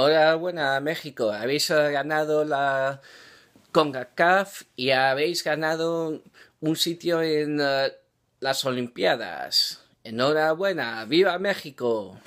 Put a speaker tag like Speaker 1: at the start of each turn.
Speaker 1: Hola, buena México. Habéis ganado la CONCACAF y habéis ganado un sitio en eh, las Olimpiadas. Enhorabuena, viva México.